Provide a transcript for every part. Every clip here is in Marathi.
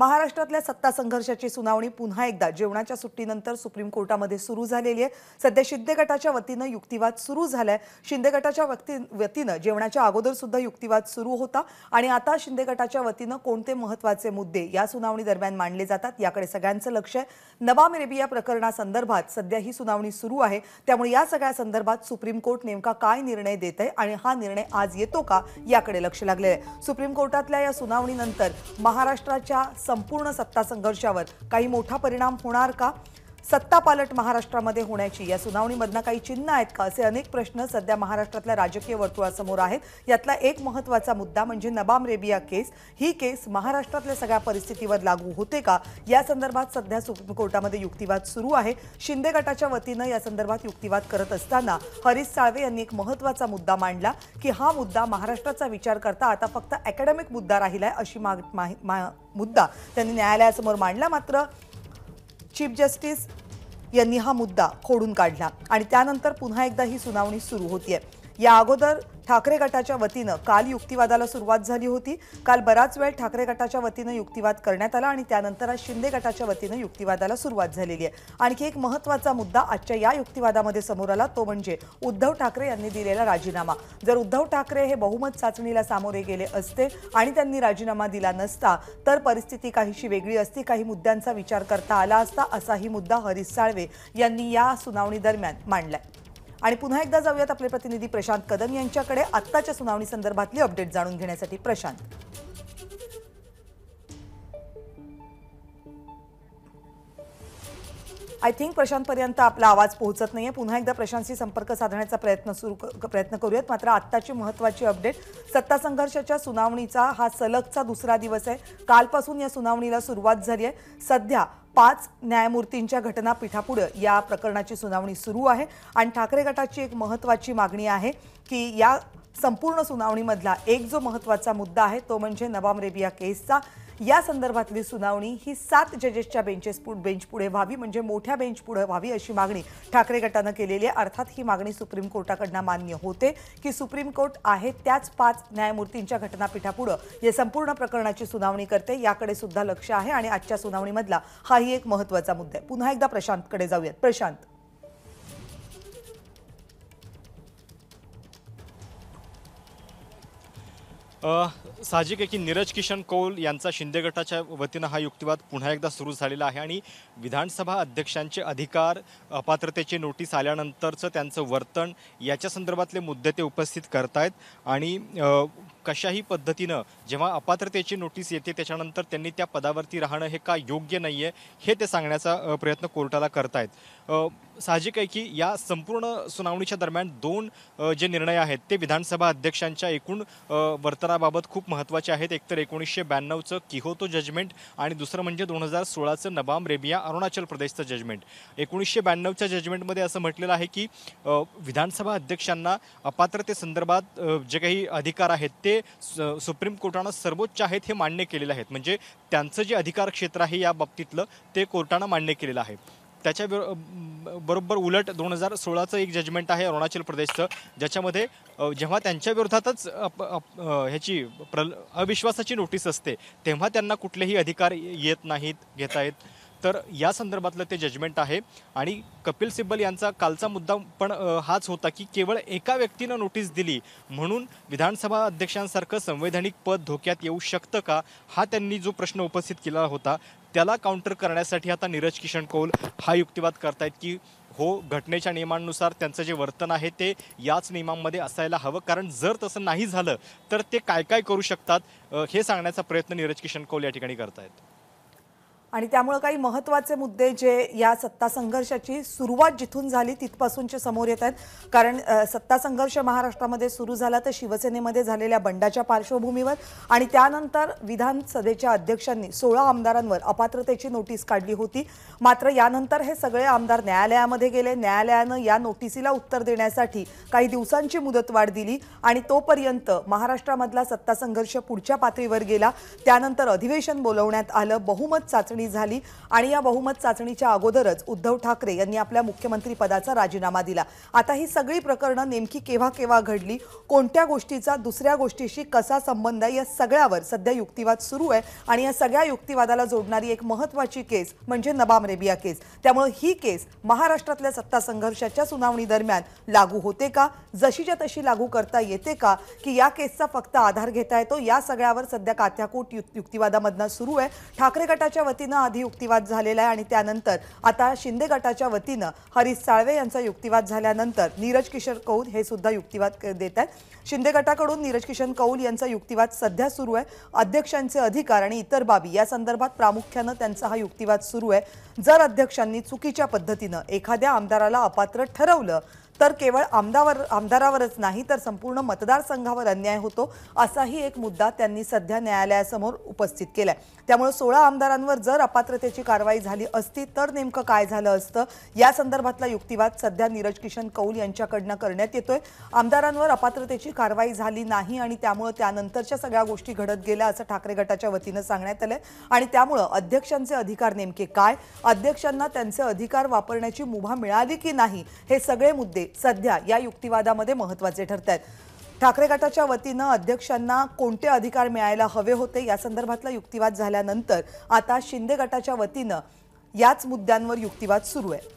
महाराष्ट्रातल्या सत्ता संघर्षाची सुनावणी पुन्हा एकदा जेवणाच्या सुट्टीनंतर सुप्रीम कोर्टामध्ये सुरू झालेली आहे सध्या शिंदे गटाच्या वतीनं युक्तिवाद सुरू झालाय शिंदे गटाच्या वतीनं जेवणाच्या अगोदर सुद्धा युक्तिवाद सुरू होता आणि आता शिंदे गटाच्या वतीनं कोणते महत्वाचे मुद्दे या सुनावणी दरम्यान मांडले जातात याकडे सगळ्यांचं लक्ष आहे नवा रेबी या प्रकरणासंदर्भात सध्या ही सुनावणी सुरू आहे त्यामुळे या सगळ्या संदर्भात सुप्रीम कोर्ट नेमका काय निर्णय देत आहे आणि हा निर्णय आज येतो का याकडे लक्ष लागले आहे सुप्रीम कोर्टातल्या या सुनावणीनंतर महाराष्ट्राच्या संपूर्ण सत्ता संघर्षावर काही मोठा परिणाम होणार का सत्तापालट महाराष्ट्रामध्ये होण्याची या सुनावणीमधनं काही चिन्ह आहेत का असे अनेक प्रश्न सध्या महाराष्ट्रातल्या राजकीय वर्तुळासमोर आहेत यातला एक महत्त्वाचा मुद्दा म्हणजे नबाम रेबिया केस ही केस महाराष्ट्रातल्या सगळ्या परिस्थितीवर लागू होते का या संदर्भात सध्या सुप्रीम कोर्टामध्ये युक्तिवाद सुरू आहे शिंदे गटाच्या वतीनं या संदर्भात युक्तिवाद करत असताना हरीश साळवे यांनी एक महत्त्वाचा मुद्दा मांडला की हा मुद्दा महाराष्ट्राचा विचार करता आता फक्त अकॅडमिक मुद्दा राहिलाय अशी मुद्दा त्यांनी न्यायालयासमोर मांडला मात्र चीफ जस्टिस यांनी हा मुद्दा खोडून काढला आणि त्यानंतर पुन्हा एकदा ही सुनावणी सुरू होतीये या अगोदर ठाकरे गटाच्या वतीनं काल युक्तिवादाला सुरुवात झाली होती काल बराच वेळ ठाकरे गटाच्या वतीनं युक्तिवाद करण्यात आला आणि त्यानंतर आज शिंदे गटाच्या वतीनं युक्तिवादाला सुरुवात झालेली आहे आणखी एक महत्त्वाचा मुद्दा आजच्या या युक्तिवादामध्ये समोर आला तो म्हणजे उद्धव ठाकरे यांनी दिलेला राजीनामा जर उद्धव ठाकरे हे बहुमत चाचणीला सामोरे गेले असते आणि त्यांनी राजीनामा दिला नसता तर परिस्थिती काहीशी वेगळी असती काही मुद्द्यांचा विचार करता आला असता असाही मुद्दा हरीश साळवे यांनी या सुनावणी दरम्यान मांडलाय आणि पुन्हा एकदा जाऊयात आपले प्रतिनिधी प्रशांत कदम यांच्याकडे आत्ताच्या सुनावणी संदर्भातली अपडेट जाणून घेण्यासाठी प्रशांत आय थिंक प्रशांतपर्यंत आपला आवाज पोहोचत नाहीये पुन्हा एकदा प्रशांतशी संपर्क साधण्याचा प्रयत्न सुरू प्रयत्न करूयात मात्र आत्ताची महत्त्वाची अपडेट सत्ता संघर्षाच्या सुनावणीचा हा सलगचा दुसरा दिवस आहे कालपासून या सुनावणीला सुरुवात झाली आहे सध्या पाच न्यायमूर्तींच्या घटनापीठापुढं या प्रकरणाची सुनावणी सुरू आहे आणि ठाकरे गटाची एक महत्त्वाची मागणी आहे की या संपूर्ण सुनावणीमधला एक जो महत्त्वाचा मुद्दा आहे तो म्हणजे नवाम रेबिया केसचा या संदर्भातली सुनावणी ही सात जजेसच्या बेंचेस बेंच पुढे व्हावी म्हणजे मोठ्या बेंच पुढे व्हावी अशी मागणी ठाकरे गटानं केलेली आहे अर्थात ही मागणी सुप्रीम कोर्टाकडनं मान्य होते की सुप्रीम कोर्ट आहे त्याच पाच न्यायमूर्तींच्या घटनापीठापुढं या संपूर्ण प्रकरणाची सुनावणी करते याकडे सुद्धा लक्ष आहे आणि आजच्या सुनावणीमधला हाही एक महत्त्वाचा मुद्दा आहे पुन्हा एकदा प्रशांतकडे जाऊयात प्रशांत साहजिक आहे की नीरज किशन कौल यांचा शिंदे गटाच्या वतीनं हा युक्तिवाद पुन्हा एकदा सुरू झालेला आहे आणि विधानसभा अध्यक्षांचे अधिकार अपात्रतेची नोटीस आल्यानंतरचं त्यांचं वर्तन याच्या संदर्भातले मुद्दे ते उपस्थित करतायत आणि कशाही पद्धतीनं जेव्हा अपात्रतेची नोटीस येते त्याच्यानंतर त्यांनी त्या पदावरती राहणं हे का योग्य नाही आहे हे ते सांगण्याचा प्रयत्न कोर्टाला करतायत साहजिक आहे की या संपूर्ण सुनावणीच्या दरम्यान दोन जे निर्णय आहेत ते विधानसभा अध्यक्षांच्या एकूण वर्तनाबाबत खूप महत्त्वाचे आहेत एकतर एकोणीसशे ब्याण्णवचं किहोतो जजमेंट आणि दुसरं म्हणजे दोन हजार सोळाचं नबाम रेबिया अरुणाचल प्रदेशचं जजमेंट एकोणीसशे ब्याण्णवच्या जजमेंटमध्ये असं म्हटलेलं आहे की विधानसभा अध्यक्षांना अपात्रतेसंदर्भात जे काही अधिकार आहेत ते सुप्रीम कोर्टानं सर्वोच्च आहेत हे मान्य केलेलं आहेत म्हणजे त्यांचं जे अधिकार क्षेत्र आहे या बाबतीतलं ते कोर्टानं मान्य केलेलं आहे त्याच्या बरोबर उलट दोन हजार सोळाचं एक जजमेंट आहे अरुणाचल प्रदेशचं ज्याच्यामध्ये जेव्हा त्यांच्या विरोधातच ह्याची प्र अविश्वासाची नोटीस असते तेव्हा त्यांना कुठलेही अधिकार येत नाहीत घेता येत तर या संदर्भातलं ते जजमेंट आहे आणि कपिल सिब्बल यांचा कालचा मुद्दा पण हाच होता की केवळ एका व्यक्तीनं नोटीस दिली म्हणून विधानसभा अध्यक्षांसारखं संवैधानिक पद धोक्यात येऊ शकतं का हा त्यांनी जो प्रश्न उपस्थित केला होता त्याला काउंटर करण्यासाठी आता नीरज किशन कौल हा युक्तिवाद करतायत की हो घटनेच्या नियमांनुसार त्यांचं जे वर्तन आहे ते याच नियमांमध्ये असायला हवं कारण जर तसं नाही झालं तर ते काय काय करू शकतात हे सांगण्याचा प्रयत्न नीरज किशन कौल या ठिकाणी करतायत आणि त्यामुळं काही महत्त्वाचे मुद्दे जे या सत्ता संघर्षाची सुरुवात जिथून झाली तिथपासूनचे समोर येत आहेत कारण सत्ता संघर्ष महाराष्ट्रामध्ये सुरू झाला तर शिवसेनेमध्ये झालेल्या बंडाच्या पार्श्वभूमीवर आणि त्यानंतर विधानसभेच्या अध्यक्षांनी सोळा आमदारांवर अपात्रतेची नोटीस काढली होती मात्र यानंतर हे सगळे आमदार न्यायालयामध्ये गेले न्यायालयानं या नोटिसीला उत्तर देण्यासाठी काही दिवसांची मुदतवाढ दिली आणि तोपर्यंत महाराष्ट्रामधला सत्ता संघर्ष पुढच्या पातळीवर गेला त्यानंतर अधिवेशन बोलवण्यात आलं बहुमत चाचणी झाली आणि या बहुमत चाचणीच्या अगोदरच उद्धव ठाकरे यांनी आपल्या मुख्यमंत्री पदाचा राजीनामा दिला आता ही सगळी प्रकरणं नेमकी केव्हा केव्हा घडली कोणत्या गोष्टीचा दुसऱ्या गोष्टीशी कसा संबंध आहे या सगळ्यावर सध्या युक्तिवाद सुरू आहे आणि या सगळ्या युक्तिवादाला जोडणारी एक महत्वाची केस म्हणजे नबाम रेबिया केस त्यामुळे ही केस महाराष्ट्रातल्या सत्ता संघर्षाच्या सुनावणी दरम्यान लागू होते का जशीच्या तशी लागू करता येते का की या केसचा फक्त आधार घेता येतो या सगळ्यावर सध्या कात्याकूट युक्तिवादामधनं सुरू आहे ठाकरे गटाच्या वतीने वतीनं आधी युक्तिवाद झालेला आहे आणि त्यानंतर आता शिंदे गटाच्या वतीनं हरीश साळवे यांचा युक्तिवाद झाल्यानंतर नीरज किशोर कौल हे सुद्धा युक्तिवाद देत आहेत शिंदे गटाकडून नीरज किशन कौल यांचा युक्तिवाद सध्या सुरू आहे अध्यक्षांचे अधिकार आणि इतर बाबी या संदर्भात प्रामुख्यानं त्यांचा हा युक्तिवाद सुरू आहे जर अध्यक्षांनी चुकीच्या पद्धतीनं एखाद्या आमदाराला अपात्र ठरवलं तर केवळ आमदार आमदारावरच नाही तर संपूर्ण मतदारसंघावर अन्याय होतो असाही एक मुद्दा त्यांनी सध्या न्यायालयासमोर उपस्थित केला आहे त्यामुळे सोळा आमदारांवर जर अपात्रतेची कारवाई झाली असती तर नेमकं काय झालं असतं या संदर्भातला युक्तिवाद सध्या नीरज किशन कौल यांच्याकडनं करण्यात येतोय आमदारांवर अपात्रतेची कारवाई झाली नाही आणि त्यामुळं त्यानंतरच्या सगळ्या गोष्टी घडत गेल्या असं ठाकरे गटाच्या वतीनं सांगण्यात आलंय आणि त्यामुळं अध्यक्षांचे अधिकार नेमके काय अध्यक्षांना त्यांचे अधिकार वापरण्याची मुभा मिळाली की नाही हे सगळे मुद्दे सध्या या युक्तिवादामध्ये महत्वाचे ठरत आहेत ठाकरे गटाच्या वतीनं अध्यक्षांना कोणते अधिकार मिळायला हवे होते या संदर्भातला युक्तिवाद झाल्यानंतर आता शिंदे गटाच्या वतीनं याच मुद्द्यांवर युक्तिवाद सुरू आहे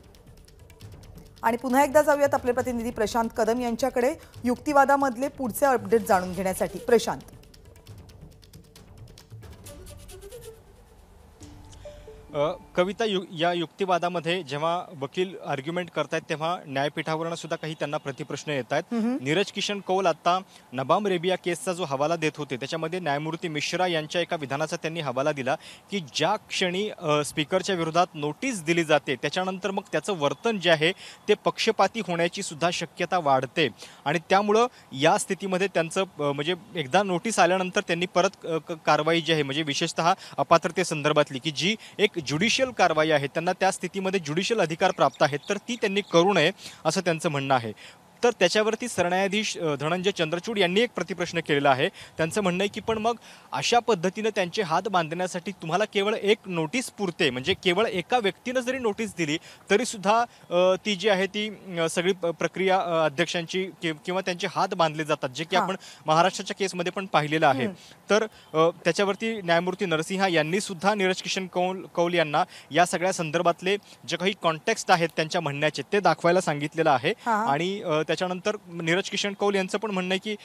आणि पुन्हा एकदा जाऊयात आपले प्रतिनिधी प्रशांत कदम यांच्याकडे युक्तिवादामधले पुढचे अपडेट जाणून घेण्यासाठी प्रशांत कविता यु या युक्तिवादामध्ये जेव्हा वकील आर्ग्युमेंट करतायत तेव्हा न्यायपीठावरनं सुद्धा काही त्यांना प्रतिप्रश्न येत आहेत नीरज किशन कौल आता नबाम रेबिया केसचा जो हवाला देत होते त्याच्यामध्ये न्यायमूर्ती मिश्रा यांच्या एका विधानाचा त्यांनी हवाला दिला की ज्या क्षणी स्पीकरच्या विरोधात नोटीस दिली जाते त्याच्यानंतर मग त्याचं वर्तन जे आहे ते पक्षपाती होण्याची सुद्धा शक्यता वाढते आणि त्यामुळं या स्थितीमध्ये त्यांचं म्हणजे एकदा नोटीस आल्यानंतर त्यांनी परत कारवाई जी आहे म्हणजे विशेषतः अपात्रतेसंदर्भातली की जी एक ज्युडिशियल कारवाई आहे त्यांना त्या स्थितीमध्ये ज्युडिशियल अधिकार प्राप्त आहेत तर ती त्यांनी करू नये असं त्यांचं म्हणणं आहे तर त्याच्यावरती सरन्यायाधीश धनंजय चंद्रचूड यांनी एक प्रतिप्रश्न केलेला आहे त्यांचं म्हणणं आहे की पण मग अशा पद्धतीनं त्यांचे हात बांधण्यासाठी तुम्हाला केवळ एक नोटीस पुरते म्हणजे केवळ एका व्यक्तीनं जरी नोटीस दिली तरीसुद्धा ती जी आहे ती सगळी प्रक्रिया अध्यक्षांची किंवा त्यांचे हात बांधले जातात जे की आपण महाराष्ट्राच्या केसमध्ये पण पाहिलेलं आहे तर त्याच्यावरती न्यायमूर्ती नरसिंहा यांनी सुद्धा नीरज किशन कौल कौल यांना या सगळ्या संदर्भातले जे काही कॉन्टेक्स्ट आहेत त्यांच्या म्हणण्याचे ते दाखवायला सांगितलेलं आहे आणि त्याच्यानंतर नीरज किशन कौल यांचं पण म्हणणं आहे की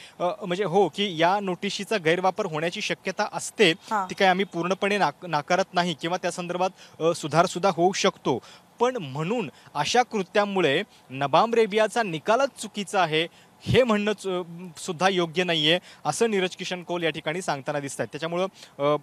म्हणजे हो की या नोटिशीचा गैरवापर होण्याची शक्यता असते ती काय आम्ही पूर्णपणे नाकारत नाही किंवा त्या संदर्भात सुधार सुद्धा होऊ शकतो पण म्हणून अशा कृत्यांमुळे नबाम रेबियाचा निकालच चुकीचा आहे हे म्हणणं सुद्धा योग्य नाही आहे असं नीरज किशन कौल या ठिकाणी सांगताना दिसत आहेत त्याच्यामुळं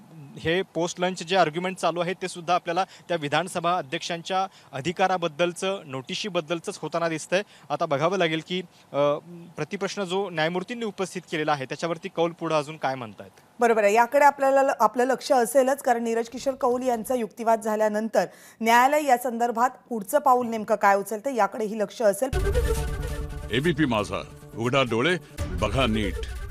हे पोस्ट लंच जे आर्ग्युमेंट चालू आहे ते सुद्धा आपल्याला त्या विधानसभा अध्यक्षांच्या अधिकाराबद्दलचं नोटिशीबद्दलचंच होताना दिसतंय आता बघावं लागेल की प्रतिप्रश्न जो न्यायमूर्तींनी उपस्थित केलेला आहे त्याच्यावरती कौल पुढं अजून काय म्हणत आहेत बरोबर आहे याकडे आपल्याला आपलं लक्ष असेलच कारण नीरज किशोर कौल यांचा युक्तिवाद झाल्यानंतर न्यायालय या संदर्भात पुढचं पाऊल नेमकं काय उचलतं याकडेही लक्ष असेल एबीपी माझा उघडा डोळे बघा नीट